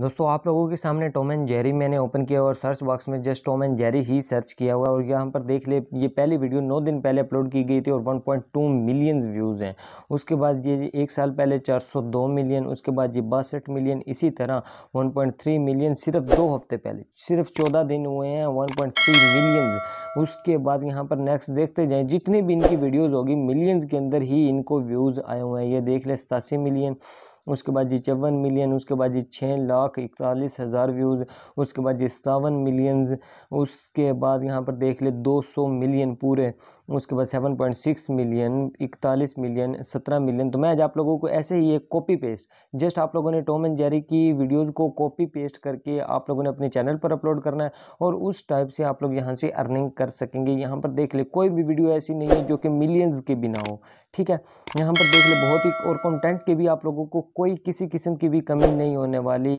दोस्तों आप लोगों के सामने टॉम एंड जेरी मैंने ओपन किया और सर्च बॉक्स में जस्ट टॉम एंड जेरी ही सर्च किया हुआ और यहाँ पर देख ले ये पहली वीडियो नौ दिन पहले अपलोड की गई थी और 1.2 मिलियन व्यूज़ हैं उसके बाद ये एक साल पहले 402 मिलियन उसके बाद ये बासठ मिलियन इसी तरह 1.3 मिलियन सिर्फ दो हफ्ते पहले सिर्फ चौदह दिन हुए हैं वन पॉइंट उसके बाद यहाँ पर नेक्स्ट देखते जाए जितनी भी इनकी वीडियोज़ होगी मिलियंस के अंदर ही इनको व्यूज़ आए हुए हैं ये देख लें सतासी मिलियन उसके बाद जी चौवन मिलियन उसके बाद जी छः लाख इकतालीस हज़ार व्यूज़ उसके बाद जी सतावन मिलियंस उसके बाद यहाँ पर देख ले दो सौ मिलियन पूरे उसके बाद सेवन पॉइंट सिक्स मिलियन इकतालीस मिलियन सत्रह मिलियन तो मैं आज आप लोगों को ऐसे ही एक कॉपी पेस्ट जस्ट आप लोगों ने टॉम एंड जेरी की वीडियोज़ को कॉपी पेस्ट करके आप लोगों ने अपने चैनल पर अपलोड करना है और उस टाइप से आप लोग यहाँ से अर्निंग कर सकेंगे यहाँ पर देख ले कोई भी वीडियो ऐसी नहीं है जो कि मिलियंस के बिना हो ठीक है यहाँ पर देख ले बहुत ही और कंटेंट के भी आप लोगों को कोई किसी किस्म की भी कमी नहीं होने वाली